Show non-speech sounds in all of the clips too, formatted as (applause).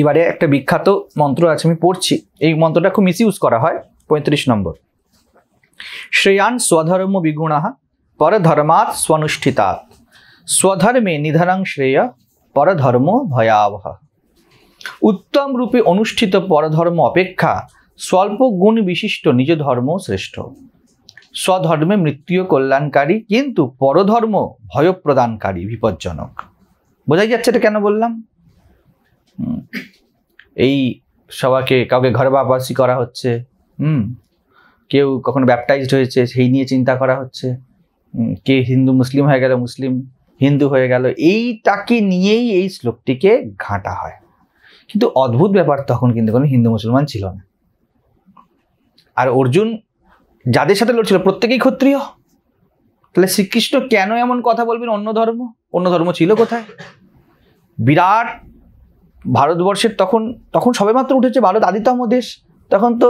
এবারে একটা বিখ্যাত মন্ত্র আছে আমি পড়ছি এই মন্ত্রটা খুব মিসইউজ করা হয় পঁয়ত্রিশ নম্বর শ্রেয়ান স্বধর্ম বিগুণাহা পরধর্মাৎ স্বনুষ্ঠিতা স্বধর্মে নিধনং শ্রেয় পরধর্ম ভয়াবহ উত্তম রূপে অনুষ্ঠিত পরধর্ম অপেক্ষা স্বল্প গুণ বিশিষ্ট নিজ ধর্ম শ্রেষ্ঠ স্বধর্মে মৃত্যুও কল্যাণকারী কিন্তু পরধর্ম ভয়প্রদানকারী বিপজ্জনক বোঝাই যাচ্ছে এটা কেন বললাম এই সবাকে কাউকে ঘরে বাপাসি করা হচ্ছে হুম কেউ কখনো ব্যাপটাইজড হয়েছে সেই নিয়ে চিন্তা করা হচ্ছে কে হিন্দু মুসলিম হয়ে গেল মুসলিম হিন্দু হয়ে গেল এইটাকে নিয়েই এই শ্লোকটিকে ঘাঁটা হয় কিন্তু অদ্ভুত ব্যাপার তখন কিন্তু কোনো হিন্দু মুসলমান ছিল না আর অর্জুন যাদের সাথে লড়ছিল প্রত্যেকেই ক্ষত্রিয় তাহলে শ্রীকৃষ্ণ কেন এমন কথা বলবেন অন্য ধর্ম অন্য ধর্ম ছিল কোথায় বিরাট ভারতবর্ষের তখন তখন সবেমাত্র উঠেছে ভারত আদিতম দেশ তখন তো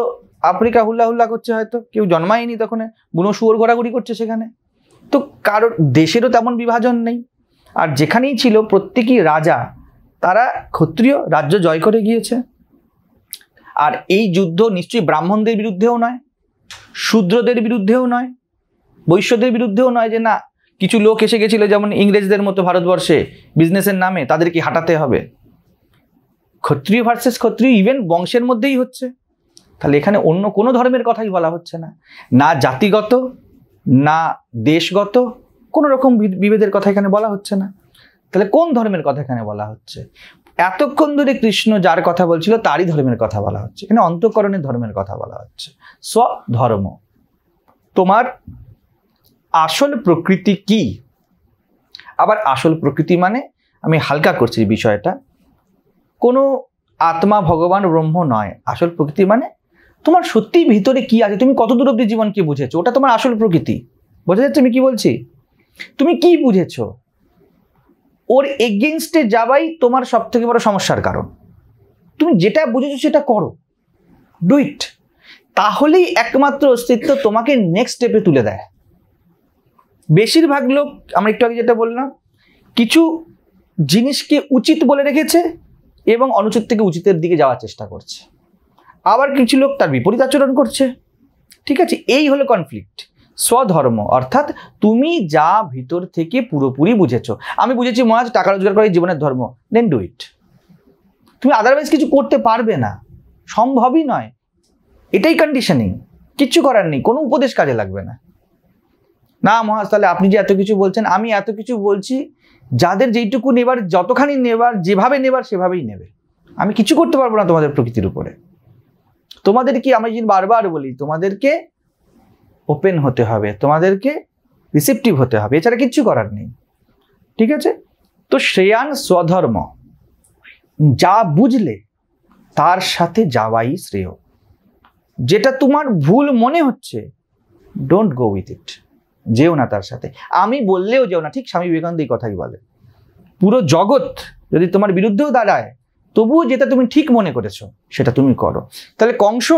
আফ্রিকা হুল্লা হুল্লা করছে হয়তো কেউ জন্মায়নি তখন বুনো শুয়োর ঘোরাঘুরি করছে সেখানে তো কারোর দেশেরও তেমন বিভাজন নেই আর যেখানেই ছিল প্রত্যেকই রাজা তারা ক্ষত্রিয় রাজ্য জয় করে গিয়েছে আর এই যুদ্ধ নিশ্চয়ই ব্রাহ্মণদের বিরুদ্ধেও নয় শূদ্রদের বিরুদ্ধেও নয় বৈশ্যদের বিরুদ্ধেও নয় যে না কিছু লোক এসে গেছিল যেমন ইংরেজদের মতো ভারতবর্ষে বিজনেসের নামে তাদেরকে হাঁটাতে হবে ক্ষত্রিয় ভার্সেস ক্ষত্রিয় ইভেন বংশের মধ্যেই হচ্ছে তাহলে এখানে অন্য কোনো ধর্মের কথাই বলা হচ্ছে না না জাতিগত না দেশগত কোনো রকম বিভেদের কথা এখানে বলা হচ্ছে না তাহলে কোন ধর্মের কথা এখানে বলা হচ্ছে এতক্ষণ ধরে কৃষ্ণ যার কথা বলছিল তারই ধর্মের কথা বলা হচ্ছে এখানে অন্তকরণের ধর্মের কথা বলা হচ্ছে স্বধর্ম তোমার আসল প্রকৃতি কি আবার আসল প্রকৃতি মানে আমি হালকা করছি বিষয়টা কোনো আত্মা ভগবান ব্রহ্ম নয় আসল প্রকৃতি মানে তোমার সত্যি ভিতরে কি আছে তুমি কত দূর অব্দি জীবনকে বুঝেছো ওটা তোমার আসল প্রকৃতি বোঝা যাচ্ছে আমি কি বলছি তুমি কি বুঝেছো ওর এগেনস্টে যাওয়াই তোমার সব থেকে বড় সমস্যার কারণ তুমি যেটা বুঝেছো সেটা করো ডু ইট তাহলেই একমাত্র অস্তিত্ব তোমাকে নেক্সট স্টেপে তুলে দেয় বেশিরভাগ লোক আমরা একটু আগে যেটা বললাম কিছু জিনিসকে উচিত বলে রেখেছে এবং অনুচিত থেকে উচিতের দিকে যাওয়ার চেষ্টা করছে আবার কিছু লোক তার বিপরীত আচরণ করছে ঠিক আছে এই হলো কনফ্লিক্ট স্বধর্ম অর্থাৎ তুমি যা ভিতর থেকে পুরোপুরি বুঝেছ আমি বুঝেছি মহাজ টাকা রোজগার করে জীবনের ধর্ম দেন ডু ইট তুমি আদারওয়াইজ কিছু করতে পারবে না সম্ভবই নয় এটাই কন্ডিশনিং কিচ্ছু করার নেই কোনো উপদেশ কাজে লাগবে না না মহাজ তাহলে আপনি যে এত কিছু বলছেন আমি এত কিছু বলছি যাদের যেইটুকু নেবার যতখানি নেবার যেভাবে নেবার সেভাবেই নেবে আমি কিছু করতে পারবো না তোমাদের প্রকৃতির উপরে তোমাদের কি আমি যদি বারবার বলি তোমাদেরকে ওপেন হতে হবে তোমাদেরকে রিসেপটিভ হতে হবে এছাড়া কিচ্ছু করার নেই ঠিক আছে তো শ্রেয়ান স্বধর্ম যা বুঝলে তার সাথে যাওয়াই শ্রেয় যেটা তোমার ভুল মনে হচ্ছে ডোন্ট গো উইথ ইট যেও না তার সাথে আমি বললেও যেও না ঠিক স্বামী বিবেকানন্দ এই কথাই বলে পুরো জগৎ যদি তোমার বিরুদ্ধেও দাঁড়ায় তবুও যেটা তুমি ঠিক মনে করেছো সেটা তুমি করো তাহলে কংস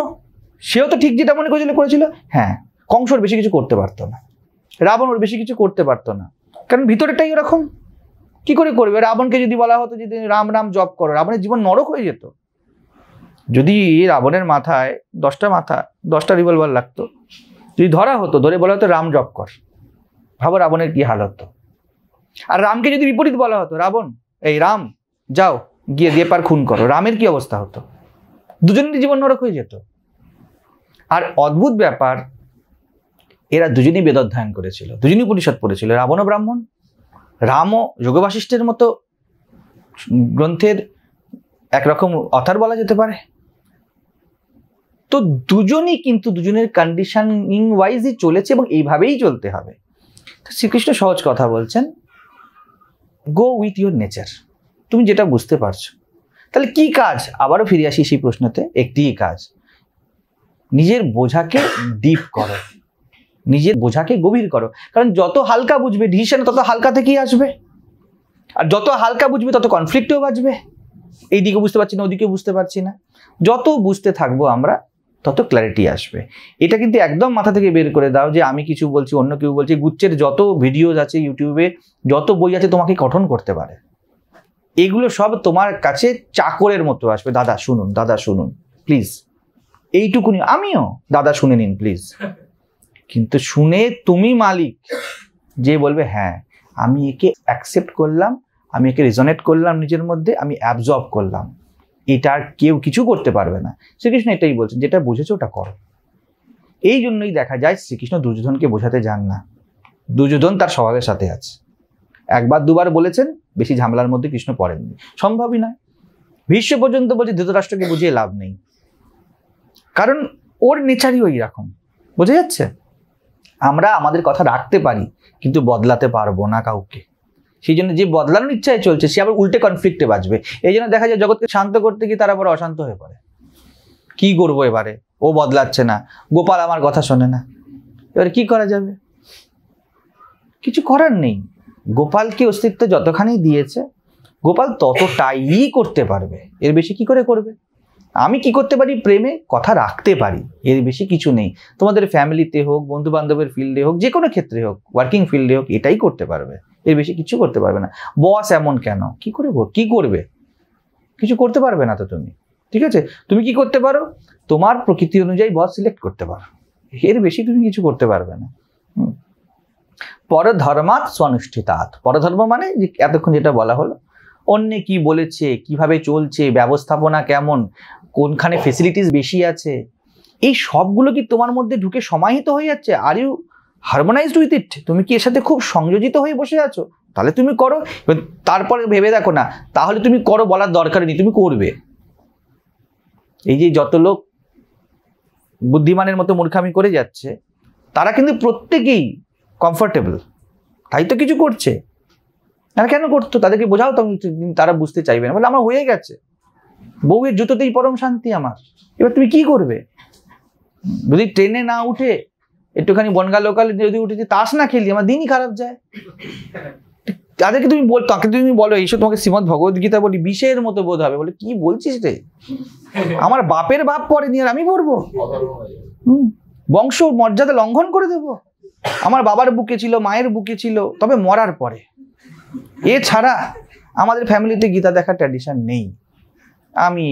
সেও তো ঠিক যেটা মনে করেছিল করেছিল হ্যাঁ কংসর বেশি কিছু করতে পারতো না রাবণ ওর বেশি কিছু করতে পারতো না কারণ ভিতরেটাই ওরকম কি করে করবে রাবণকে যদি বলা হতো যদি রাম রাম জপ করো রাবণের জীবন নরক হয়ে যেত যদি রাবণের মাথায় দশটা মাথা দশটা রিভলভার লাগতো যদি ধরা হতো ধরে বলা হতো রাম জপ কর ভাবো রাবণের কি হাল হতো আর রামকে যদি বিপরীত বলা হতো রাবণ এই রাম যাও গিয়ে দিয়ে পার খুন করো রামের কি অবস্থা হতো দুজনের জীবন নরক হয়ে যেত আর অদ্ভুত ব্যাপার এরা দুজনই বেদ অধ্যয়ন করেছিল দুজনই উপনিষদ পড়েছিল রাবণও ব্রাহ্মণ রামও যোগবাশিষ্ঠের মতো গ্রন্থের একরকম অথার বলা যেতে পারে তো দুজনই কিন্তু দুজনের কন্ডিশনিং ওয়াইজই চলেছে এবং এইভাবেই চলতে হবে তো শ্রীকৃষ্ণ সহজ কথা বলছেন গো উইথ ইউর নেচার তুমি যেটা বুঝতে পারছো তাহলে কি কাজ আবারও ফিরে আসি সেই প্রশ্নতে একটিই কাজ নিজের বোঝাকে ডিপ করো নিজের বোঝাকে গভীর করো কারণ যত হালকা বুঝবে ডিসিশন তত হালকা থেকেই আসবে আর যত হালকা বুঝবে তত কনফ্লিক্টও বাঁচবে এইদিকে বুঝতে পারছি না ওদিকে বুঝতে পারছি না যত বুঝতে থাকবো আমরা তত ক্ল্যারিটি আসবে এটা কিন্তু একদম মাথা থেকে বের করে দাও যে আমি কিছু বলছি অন্য কেউ বলছি গুচ্ছের যত ভিডিওজ আছে ইউটিউবে যত বই আছে তোমাকে গঠন করতে পারে এগুলো সব তোমার কাছে চাকরের মতো আসবে দাদা শুনুন দাদা শুনুন প্লিজ এইটুকুনি আমিও দাদা শুনে নিন প্লিজ কিন্তু শুনে তুমি মালিক যে বলবে হ্যাঁ আমি একে অ্যাকসেপ্ট করলাম আমি একে রেজনেট করলাম নিজের মধ্যে আমি অ্যাবজর্ব করলাম এটা আর কেউ কিছু করতে পারবে না শ্রীকৃষ্ণ এটাই বলছেন যেটা বুঝেছো ওটা করো এই জন্যই দেখা যায় শ্রীকৃষ্ণ দুর্যোধনকে বোঝাতে যান না দুর্যোধন তার স্বভাবের সাথে আছে একবার দুবার বলেছেন বেশি ঝামেলার মধ্যে কৃষ্ণ পড়েননি সম্ভবই নয় বিশ্ব পর্যন্ত বলছে ধৃতরাষ্ট্রকে বুঝিয়ে লাভ নেই কারণ ওর নেচারই ওই রকম বোঝা যাচ্ছে আমরা আমাদের কথা রাখতে পারি কিন্তু বদলাতে পারবো না কাউকে সেই জন্য যে বদলানোর ইচ্ছায় চলছে সে আবার উল্টে কনফ্লিক্টে বাঁচবে এই জন্য দেখা যায় জগৎকে শান্ত করতে গিয়ে তারা আবার অশান্ত হয়ে পড়ে কি করবো এবারে ও বদলাচ্ছে না গোপাল আমার কথা শোনে না এবারে কি করা যাবে কিছু করার নেই গোপালকে অস্তিত্ব যতখানি দিয়েছে গোপাল ততটাই করতে পারবে এর বেশি কি করে করবে আমি কি করতে পারি প্রেমে কথা রাখতে পারি এর বেশি কিছু নেই তোমাদের ফ্যামিলিতে হোক বন্ধু বান্ধবের ফিল্ডে হোক যে কোনো ক্ষেত্রে হোক ওয়ার্কিং ফিল্ডে হোক এটাই করতে পারবে এর বেশি কিছু করতে পারবে না বস এমন কেন কি করে কি করবে কিছু করতে পারবে না তো তুমি ঠিক আছে তুমি কি করতে পারো তোমার প্রকৃতি অনুযায়ী বস সিলেক্ট করতে পারো এর বেশি তুমি কিছু করতে পারবে না পরধর্মাত স্বনুষ্ঠিতাত পরধর্ম মানে যে এতক্ষণ যেটা বলা হলো অন্যে কি বলেছে কিভাবে চলছে ব্যবস্থাপনা কেমন কোনখানে ফেসিলিটিস বেশি আছে এই সবগুলো কি তোমার মধ্যে ঢুকে সমাহিত হয়ে যাচ্ছে are you harmonised with it তুমি কি এর সাথে খুব সংযোজিত হয়ে বসে আছো তাহলে তুমি করো তারপরে ভেবে দেখো না তাহলে তুমি করো বলার দরকার নেই তুমি করবে এই যে যত লোক বুদ্ধিমানের মতো মূর্খামি করে যাচ্ছে তারা কিন্তু প্রত্যেকেই কমফর্টেবল তাই তো কিছু করছে তারা কেন করতো তাদেরকে বোঝাও তারা বুঝতে চাইবে না বলে আমার হয়ে গেছে বউয়ের জুতোতেই পরম শান্তি আমার এবার তুমি কি করবে যদি ট্রেনে না উঠে একটুখানি বনগা লোকাল যদি উঠেছি তাস না খেলি আমার দিনই খারাপ যায় তাদেরকে তুমি বল তাকে তুমি বলো এইসব তোমাকে শ্রীমদ ভগবত গীতা বলি বিষের মতো বোধ হবে বলে কি বলছিস রে আমার বাপের বাপ পরে আর আমি পড়বো হুম বংশ মর্যাদা লঙ্ঘন করে দেব আমার বাবার বুকে ছিল মায়ের বুকে ছিল তবে মরার পরে এছাড়া আমাদের ফ্যামিলিতে গীতা দেখার ট্র্যাডিশন নেই আমি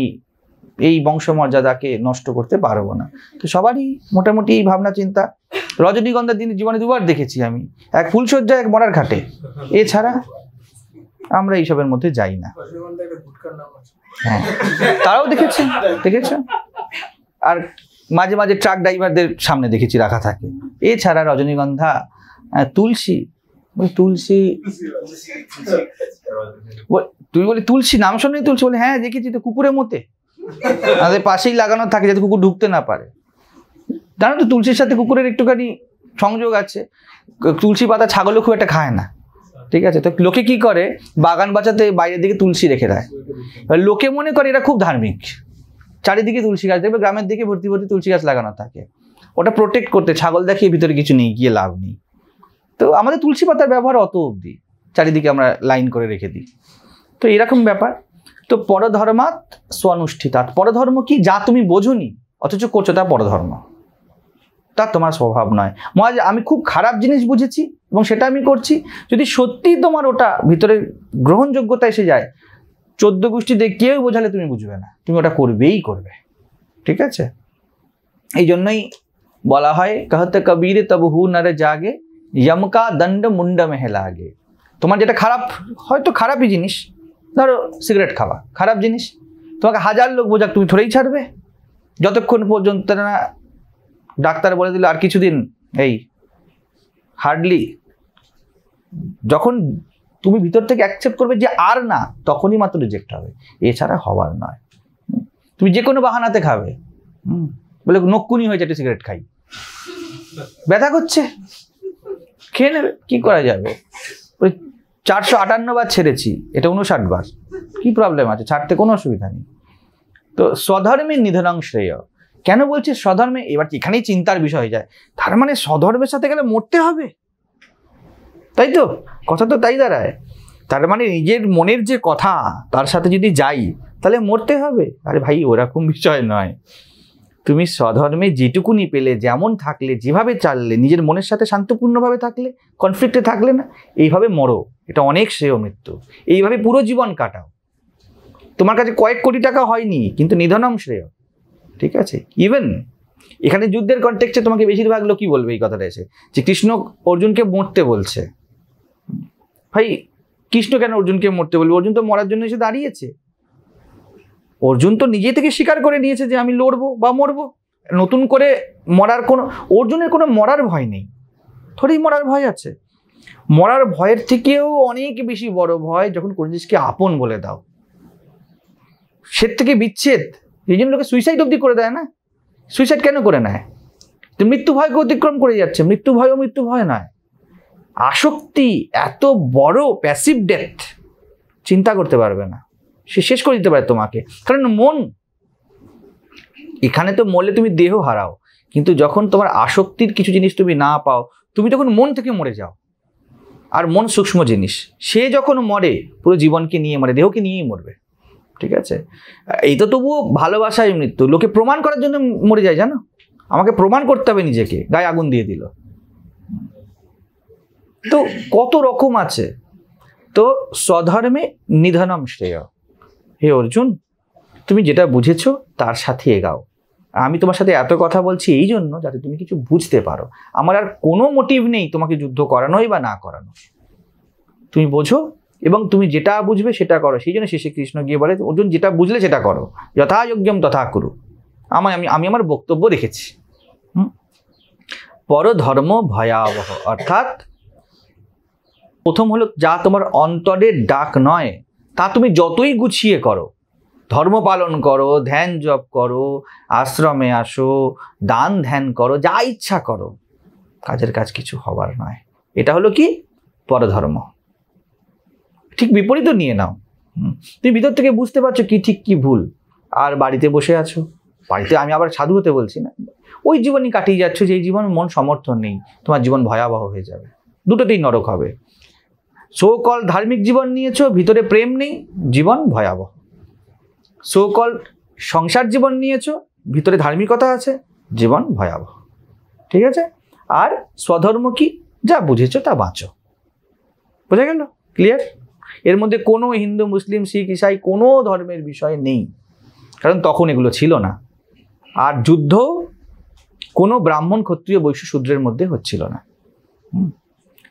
এই বংশমর্যাদাকে নষ্ট করতে পারবো না তো সবারই মোটামুটি এই ভাবনা চিন্তা রজনীগন্ধার দিন জীবনে দুবার দেখেছি আমি এক ফুলশয্যা এক মরার ঘাটে এছাড়া আমরা এইসবের মধ্যে যাই না হ্যাঁ তারাও দেখেছে দেখেছ আর মাঝে মাঝে ট্রাক ড্রাইভারদের সামনে দেখেছি রাখা থাকে এছাড়া রজনীগন্ধা তুলসী তুলসী তুই বলি তুলসী নাম শুনে তুলসী বলে হ্যাঁ দেখেছি তো কুকুরের মতে (laughs) আমাদের পাশেই লাগানো থাকে যাতে কুকুর ঢুকতে না পারে জানো তো তুলসীর সাথে কুকুরের একটুখানি সংযোগ আছে তুলসী পাতা ছাগলও খুব একটা খায় না ঠিক আছে তো লোকে কি করে বাগান বাঁচাতে বাইরের দিকে তুলসী রেখে দেয় লোকে মনে করে এরা খুব ধার্মিক চারিদিকে তুলসী গাছ দেখবে গ্রামের দিকে ভর্তি ভর্তি তুলসী গাছ লাগানো থাকে ওটা প্রোটেক্ট করতে ছাগল দেখিয়ে ভিতরে কিছু নেই গিয়ে লাভ নেই তো আমাদের তুলসী পাতার ব্যবহার অত অবধি চারিদিকে আমরা লাইন করে রেখে দিই তো এরকম ব্যাপার তো পরধর্মাত স্বনুষ্ঠিতাৎ পরধর্ম কি যা তুমি বোঝনি অথচ করছো তা পরধর্ম তা তোমার স্বভাব নয় মহাজ আমি খুব খারাপ জিনিস বুঝেছি এবং সেটা আমি করছি যদি সত্যি তোমার ওটা ভিতরে গ্রহণযোগ্যতা এসে যায় চোদ্দ দিয়ে কেউ বোঝালে তুমি বুঝবে না তুমি ওটা করবেই করবে ঠিক আছে এই জন্যই বলা হয় কাহতে কবির তব হু নারে জাগে যমকা দণ্ড মুন্ড মেহেলা আগে তোমার যেটা খারাপ হয়তো খারাপই জিনিস ধরো সিগারেট খাওয়া খারাপ জিনিস তোমাকে হাজার লোক বোঝাক তুমি ধরেই ছাড়বে যতক্ষণ পর্যন্ত না ডাক্তার বলে দিল আর কিছুদিন এই হার্ডলি যখন তুমি ভিতর থেকে অ্যাকসেপ্ট করবে যে আর না তখনই মাত্র রিজেক্ট হবে এছাড়া হওয়ার নয় তুমি যে কোনো বাহানাতে খাবে বলে নকুনি হয়েছে একটা সিগারেট খাই ব্যথা করছে খেয়ে নেবে কী করা যাবে চারশো আটান্ন বার ছেড়েছি এটা উনষাট বার কি প্রবলেম আছে ছাড়তে কোনো অসুবিধা নেই তো স্বধর্মের নিধনং শ্রেয় কেন বলছি স্বধর্মে এবার এখানেই চিন্তার বিষয় হয়ে যায় তার মানে স্বধর্মের সাথে গেলে মরতে হবে তাই তো কথা তো তাই দাঁড়ায় তার মানে নিজের মনের যে কথা তার সাথে যদি যাই তাহলে মরতে হবে আরে ভাই ওরকম বিষয় নয় তুমি স্বধর্মে যেটুকুনি পেলে যেমন থাকলে যেভাবে চাললে নিজের মনের সাথে শান্তপূর্ণভাবে থাকলে কনফ্লিক্টে থাকলে না এইভাবে মরো এটা অনেক শ্রেয় মৃত্যু এইভাবে পুরো জীবন কাটাও তোমার কাছে কয়েক কোটি টাকা হয়নি কিন্তু নিধনম শ্রেয় ঠিক আছে ইভেন এখানে যুদ্ধের কনটেক্সে তোমাকে বেশিরভাগ লোকই বলবে এই কথাটা এসে যে কৃষ্ণ অর্জুনকে মরতে বলছে ভাই কৃষ্ণ কেন অর্জুনকে মরতে বলবে অর্জুন তো মরার জন্য এসে দাঁড়িয়েছে অর্জুন তো নিজে থেকে স্বীকার করে নিয়েছে যে আমি লড়বো বা মরবো নতুন করে মরার কোনো অর্জুনের কোনো মরার ভয় নেই থোড়েই মরার ভয় আছে মরার ভয়ের থেকেও অনেক বেশি বড় ভয় যখন কোনো জিনিসকে আপন বলে দাও সে থেকে বিচ্ছেদ এই জন্য লোকে সুইসাইড অবধি করে দেয় না সুইসাইড কেন করে নেয় তো মৃত্যু ভয়কে অতিক্রম করে যাচ্ছে মৃত্যু ভয়ও মৃত্যু ভয় নয় আসক্তি এত বড় প্যাসিভ ডেথ চিন্তা করতে পারবে না সে শেষ করে দিতে পারে তোমাকে কারণ মন এখানে তো মরলে তুমি দেহ হারাও কিন্তু যখন তোমার আসক্তির কিছু জিনিস তুমি না পাও তুমি তখন মন থেকে মরে যাও আর মন সূক্ষ্ম জিনিস সে যখন মরে পুরো জীবনকে নিয়ে মরে দেহকে নিয়েই মরবে ঠিক আছে এই তো তবুও ভালোবাসায় মৃত্যু লোকে প্রমাণ করার জন্য মরে যায় জানো আমাকে প্রমাণ করতে হবে নিজেকে গায়ে আগুন দিয়ে দিল তো কত রকম আছে তো স্বধর্মে নিধনম শ্রেয় হে অর্জুন তুমি যেটা বুঝেছ তার সাথে এগাও আমি তোমার সাথে এত কথা বলছি এই জন্য যাতে তুমি কিছু বুঝতে পারো আমার আর কোনো মোটিভ নেই তোমাকে যুদ্ধ করানোই বা না করানো তুমি বোঝো এবং তুমি যেটা বুঝবে সেটা করো সেই জন্য শেষে কৃষ্ণ গিয়ে বলে অর্জুন যেটা বুঝলে সেটা করো যথাযোগ্যম তথা করু আমার আমি আমি আমার বক্তব্য রেখেছি পরধর্ম ভয়াবহ অর্থাৎ প্রথম হলো যা তোমার অন্তরের ডাক নয় তা তুমি যতই গুছিয়ে করো ধর্ম পালন করো ধ্যান জপ করো আশ্রমে আসো দান ধ্যান করো যা ইচ্ছা করো কাজের কাজ কিছু হবার নয় এটা হলো কি পরধর্ম ঠিক বিপরীত নিয়ে নাও তুমি ভিতর থেকে বুঝতে পারছো কি ঠিক কি ভুল আর বাড়িতে বসে আছো বাড়িতে আমি আবার সাধু হতে বলছি না ওই জীবনই কাটিয়ে যাচ্ছ যে এই জীবন মন সমর্থন নেই তোমার জীবন ভয়াবহ হয়ে যাবে দুটোতেই নরক হবে সো কল ধার্মিক জীবন নিয়েছো ভিতরে প্রেম নেই জীবন ভয়াবহ সো কল সংসার জীবন নিয়েছো ভিতরে ধার্মিকতা আছে জীবন ভয়াবহ ঠিক আছে আর স্বধর্ম কি যা বুঝেছো তা বাঁচো বোঝা গেল ক্লিয়ার এর মধ্যে কোনো হিন্দু মুসলিম শিখ ইসাই কোনো ধর্মের বিষয় নেই কারণ তখন এগুলো ছিল না আর যুদ্ধ কোনো ব্রাহ্মণ ক্ষত্রিয় বৈশ্য শূদ্রের মধ্যে হচ্ছিল না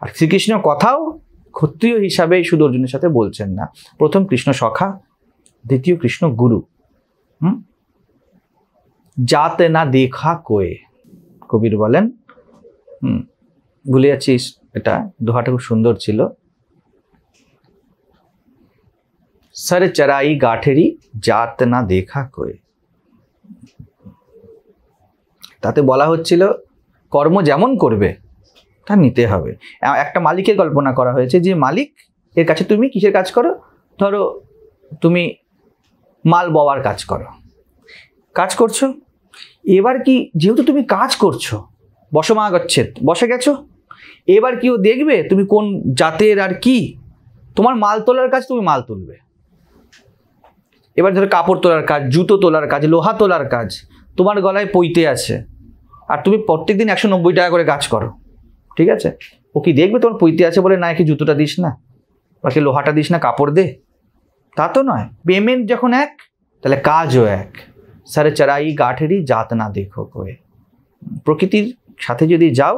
আর শ্রীকৃষ্ণ কথাও ক্ষত্রিয় হিসাবে শুধু অর্জুনের সাথে বলছেন না প্রথম কৃষ্ণ সখা দ্বিতীয় কৃষ্ণ গুরু হুম যাতে না দেখা কয়ে কবির বলেন হুম ভুলে যাচ্ছিস এটা দোহাটা খুব সুন্দর ছিল সরে চড়াই গাঠেরি জাত না দেখা কয়ে তাতে বলা হচ্ছিল কর্ম যেমন করবে তা নিতে হবে একটা মালিকের কল্পনা করা হয়েছে যে মালিক এর কাছে তুমি কিসের কাজ করো ধরো তুমি মাল বওয়ার কাজ করো কাজ করছো এবার কি যেহেতু তুমি কাজ করছো বসমাগচ্ছেদ গচ্ছেদ বসে গেছো এবার কি ও দেখবে তুমি কোন জাতের আর কি তোমার মাল তোলার কাজ তুমি মাল তুলবে এবার ধরো কাপড় তোলার কাজ জুতো তোলার কাজ লোহা তোলার কাজ তোমার গলায় পইতে আছে আর তুমি প্রত্যেক দিন একশো নব্বই টাকা করে কাজ করো ঠিক আছে ও কি দেখবে তোমার পৈতে আছে বলে না কি জুতোটা দিস না বা কি লোহাটা দিস না কাপড় দে তা তো নয় পেমেন্ট যখন এক তাহলে কাজও এক সারে চারাই গাঠেরই জাত না দেখো কয়ে প্রকৃতির সাথে যদি যাও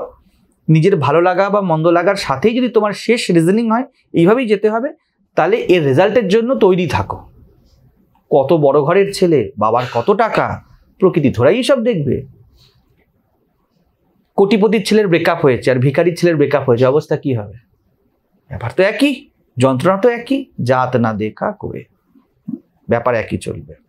নিজের ভালো লাগা বা মন্দ লাগার সাথেই যদি তোমার শেষ রিজনিং হয় এইভাবেই যেতে হবে তাহলে এর রেজাল্টের জন্য তৈরি থাকো কত বড় ঘরের ছেলে বাবার কত টাকা প্রকৃতি ধরাই সব দেখবে কোটিপতির ছেলের ব্রেকআপ হয়েছে আর ভিকারির ছেলের ব্রেকআপ হয়েছে অবস্থা কি হবে ব্যাপার তো একই যন্ত্রণা তো একই জাত না দেখা করে ব্যাপার একই চলবে